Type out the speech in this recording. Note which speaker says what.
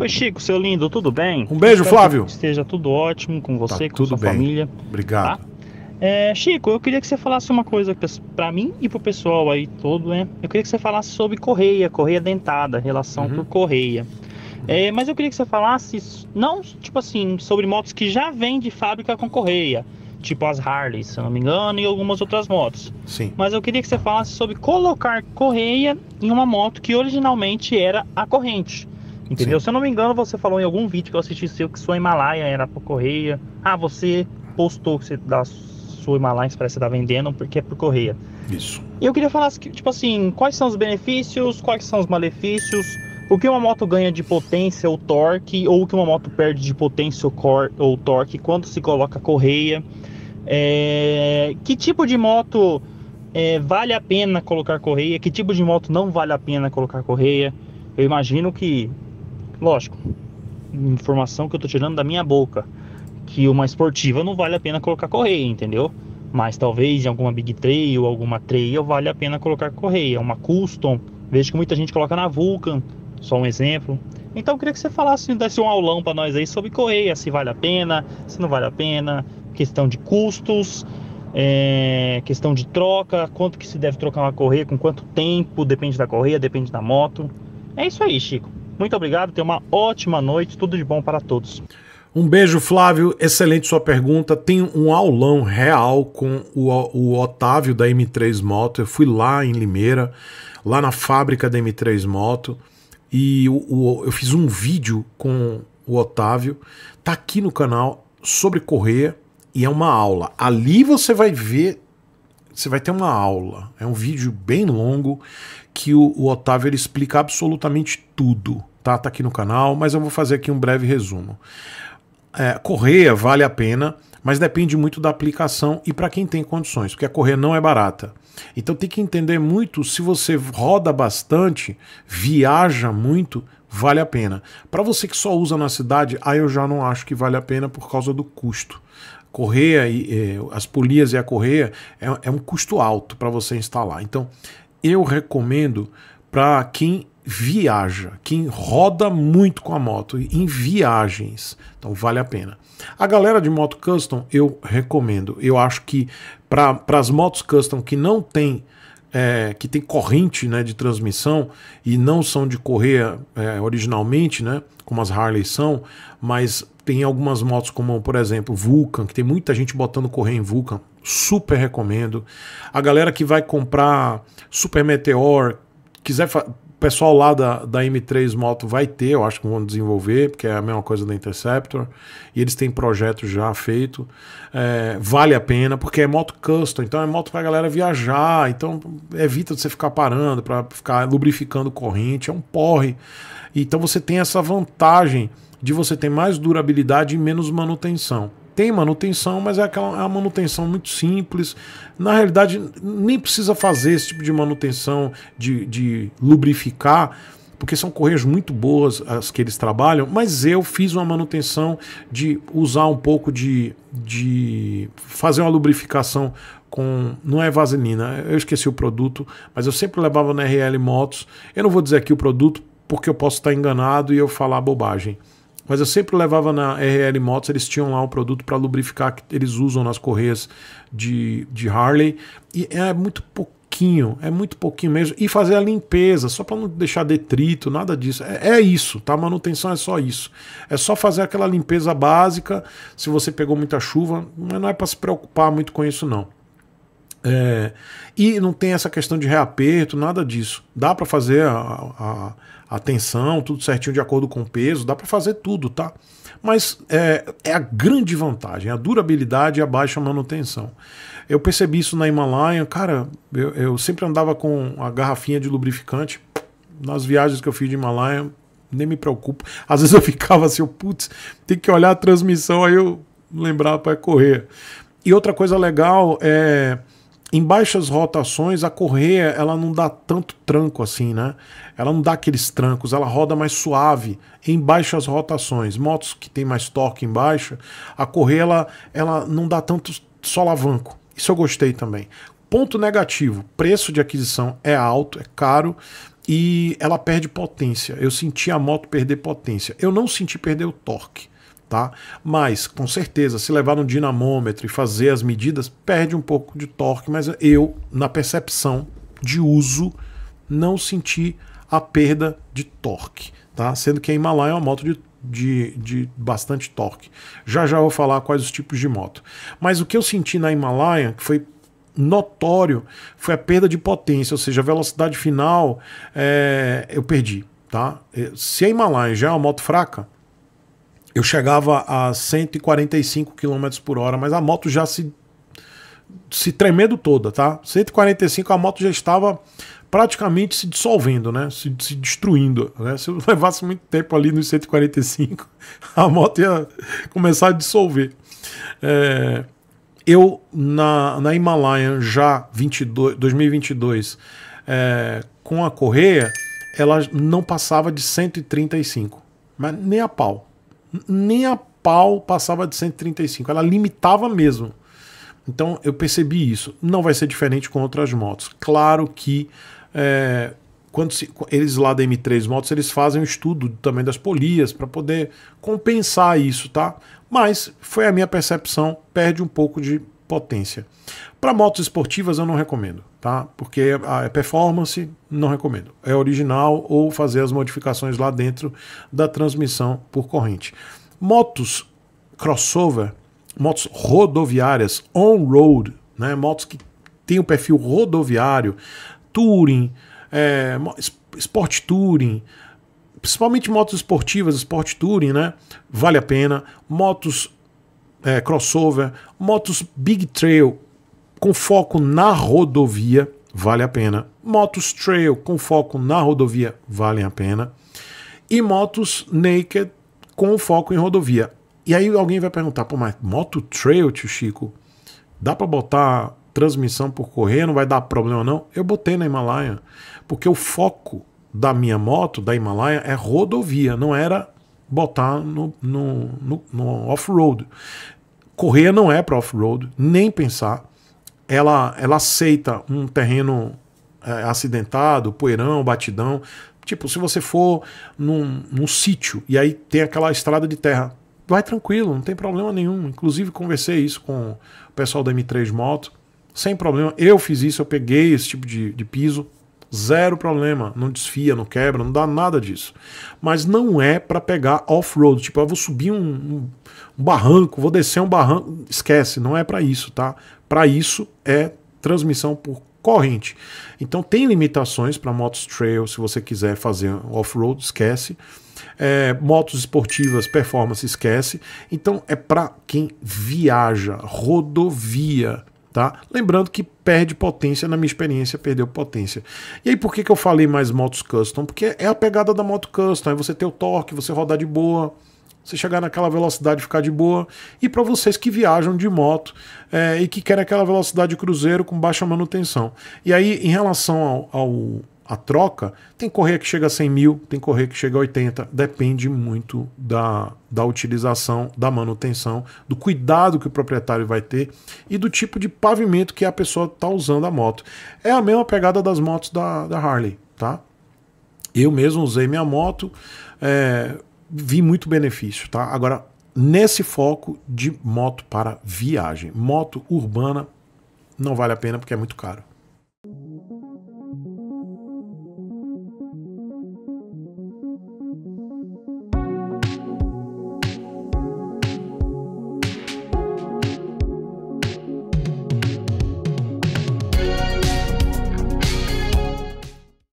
Speaker 1: Oi, Chico, seu lindo, tudo bem? Um beijo, Espero Flávio. esteja tudo ótimo com você, tá, com sua bem. família. Obrigado. Tá? É, Chico, eu queria que você falasse uma coisa para mim e pro pessoal aí todo, né? Eu queria que você falasse sobre correia, correia dentada, relação uhum. por correia. É, uhum. mas eu queria que você falasse, não, tipo assim, sobre motos que já vêm de fábrica com correia, tipo as Harley, se eu não me engano, e algumas outras motos. Sim. Mas eu queria que você falasse sobre colocar correia em uma moto que originalmente era a corrente. Entendeu? Sim. Se eu não me engano, você falou em algum vídeo que eu assisti seu que sua Himalaia era por correia. Ah, você postou que você dá sua Himalaia você está vendendo porque é por correia. Isso. E eu queria falar, tipo assim, quais são os benefícios, quais são os malefícios, o que uma moto ganha de potência ou torque, ou o que uma moto perde de potência ou torque quando se coloca correia. É... Que tipo de moto é, vale a pena colocar correia? Que tipo de moto não vale a pena colocar correia? Eu imagino que Lógico, informação que eu tô tirando da minha boca, que uma esportiva não vale a pena colocar correia, entendeu? Mas talvez em alguma Big Trail ou alguma trail vale a pena colocar correia, uma custom. Vejo que muita gente coloca na Vulcan, só um exemplo. Então eu queria que você falasse, desse um aulão para nós aí sobre correia, se vale a pena, se não vale a pena, questão de custos, é, questão de troca, quanto que se deve trocar uma correia, com quanto tempo, depende da correia, depende da moto. É isso aí, Chico. Muito obrigado, tenha uma ótima noite, tudo de bom para todos. Um beijo, Flávio. Excelente sua pergunta.
Speaker 2: Tem um aulão real com o, o Otávio da M3 Moto. Eu fui lá em Limeira, lá na fábrica da M3 Moto, e o, o, eu fiz um vídeo com o Otávio. Tá aqui no canal sobre correr e é uma aula. Ali você vai ver, você vai ter uma aula. É um vídeo bem longo que o, o Otávio ele explica absolutamente tudo tá? Tá aqui no canal, mas eu vou fazer aqui um breve resumo. É, correia vale a pena, mas depende muito da aplicação e para quem tem condições, porque a correia não é barata. Então tem que entender muito se você roda bastante, viaja muito, vale a pena. Para você que só usa na cidade, aí eu já não acho que vale a pena por causa do custo. Correia e é, eh, as polias e a correia é, é um custo alto para você instalar. Então eu recomendo para quem viaja, quem roda muito com a moto em viagens. Então vale a pena. A galera de moto custom eu recomendo. Eu acho que para as motos custom que não tem é, que tem corrente né, de transmissão e não são de correia é, originalmente, né, como as Harley são, mas tem algumas motos como, por exemplo, Vulcan, que tem muita gente botando correia em Vulcan, super recomendo. A galera que vai comprar Super Meteor, quiser pessoal lá da, da M3 Moto vai ter, eu acho que vão desenvolver, porque é a mesma coisa da Interceptor, e eles têm projeto já feito. É, vale a pena, porque é moto custom, então é moto para a galera viajar, então evita você ficar parando, para ficar lubrificando corrente, é um porre. Então você tem essa vantagem de você ter mais durabilidade e menos manutenção tem manutenção, mas é aquela é uma manutenção muito simples. Na realidade, nem precisa fazer esse tipo de manutenção de, de lubrificar, porque são correias muito boas as que eles trabalham, mas eu fiz uma manutenção de usar um pouco de. de fazer uma lubrificação com. Não é vaselina, eu esqueci o produto, mas eu sempre levava na RL Motos. Eu não vou dizer aqui o produto, porque eu posso estar enganado e eu falar bobagem mas eu sempre levava na RL Motos, eles tinham lá um produto para lubrificar que eles usam nas correias de, de Harley, e é muito pouquinho, é muito pouquinho mesmo. E fazer a limpeza, só para não deixar detrito, nada disso. É, é, isso, tá? Manutenção é só isso. É só fazer aquela limpeza básica. Se você pegou muita chuva, mas não é para se preocupar muito com isso, não. É, e não tem essa questão de reaperto, nada disso. Dá para fazer a, a, a, tensão, tudo certinho de acordo com o peso, dá para fazer tudo, tá? Mas é, é, a grande vantagem, a durabilidade e a baixa manutenção. Eu percebi isso na Himalaia, cara, eu, eu sempre andava com a garrafinha de lubrificante. Nas viagens que eu fiz de Himalaia, nem me preocupo. Às vezes eu ficava assim, putz, tem que olhar a transmissão, aí eu lembrava para correr. E outra coisa legal é em baixas rotações a correia ela não dá tanto tranco assim, né? Ela não dá aqueles trancos, ela roda mais suave em baixas rotações. Motos que tem mais torque em baixa, a correia ela, ela não dá tanto solavanco. Isso eu gostei também. Ponto negativo: preço de aquisição é alto, é caro e ela perde potência. Eu senti a moto perder potência. Eu não senti perder o torque tá? Mas com certeza, se levar no dinamômetro e fazer as medidas, perde um pouco de torque, mas eu, na percepção de uso, não senti a perda de torque, tá? Sendo que a Himalaya é uma moto de de, de, bastante torque. Já já vou falar quais os tipos de moto. Mas o que eu senti na Himalaia, que foi notório, foi a perda de potência, ou seja, a velocidade final é, eu perdi. Tá? Eh, se a Himalaia já é uma moto fraca, eu chegava a 145 km por hora, mas a moto já se, se tremendo toda, tá? 145 a moto já estava praticamente se dissolvendo, né? Se, se destruindo, né? Se eu levasse muito tempo ali nos 145, a moto ia começar a dissolver. É, eu, na, na Himalayan, já 22, 2022, é, com a correia, ela não passava de 135, mas nem a pau nem a pau passava de 135. Ela limitava mesmo. Então eu percebi isso. Não vai ser diferente com outras motos. Claro que é, quando se, eles lá da M3 Motos eles fazem um estudo também das polias para poder compensar isso, tá? Mas foi a minha percepção. Perde um pouco de potência. Para motos esportivas eu não recomendo, tá? Porque a é performance, não recomendo. É original ou fazer as modificações lá dentro da transmissão por corrente. Motos crossover, motos rodoviárias on-road, né? Motos que tem o perfil rodoviário, touring, é, sport touring, principalmente motos esportivas, sport touring, né? Vale a pena. Motos é, crossover, motos big trail com foco na rodovia, vale a pena. Motos trail com foco na rodovia, valem a pena. E motos naked com foco em rodovia. E aí alguém vai perguntar, pô, mas moto trail, tio Chico, dá para botar transmissão por correr não vai dar problema não? Eu botei na Himalaia, porque o foco da minha moto, da Himalaia, é rodovia, não era botar no, no, no, no off-road. Correia não é para off-road, nem pensar. Ela, ela aceita um terreno é, acidentado, poeirão, batidão. Tipo, se você for num, num sítio e aí tem aquela estrada de terra, vai tranquilo, não tem problema nenhum. Inclusive, conversei isso com o pessoal da M3 Moto, sem problema. Eu fiz isso, eu peguei esse tipo de, de piso, Zero problema, não desfia, não quebra, não dá nada disso. Mas não é para pegar off-road, tipo, eu vou subir um, um, barranco, vou descer um barranco, esquece, não é para isso, tá? Para isso é transmissão por corrente. Então tem limitações para motos trail, se você quiser fazer off-road, esquece. É, motos esportivas, performance, esquece. Então é para quem viaja, rodovia, Tá? Lembrando que perde potência, na minha experiência, perdeu potência. E aí, por que, que eu falei mais motos custom? Porque é a pegada da moto custom, é você ter o torque, você rodar de boa, você chegar naquela velocidade ficar de boa. E para vocês que viajam de moto é, e que querem aquela velocidade cruzeiro com baixa manutenção. E aí, em relação ao, ao a troca, tem correia que chega a 100 mil, tem correia que chega a 80, depende muito da, da utilização, da manutenção, do cuidado que o proprietário vai ter e do tipo de pavimento que a pessoa está usando a moto. É a mesma pegada das motos da, da Harley, tá? Eu mesmo usei minha moto, é, vi muito benefício, tá? Agora, nesse foco de moto para viagem, moto urbana, não vale a pena porque é muito caro.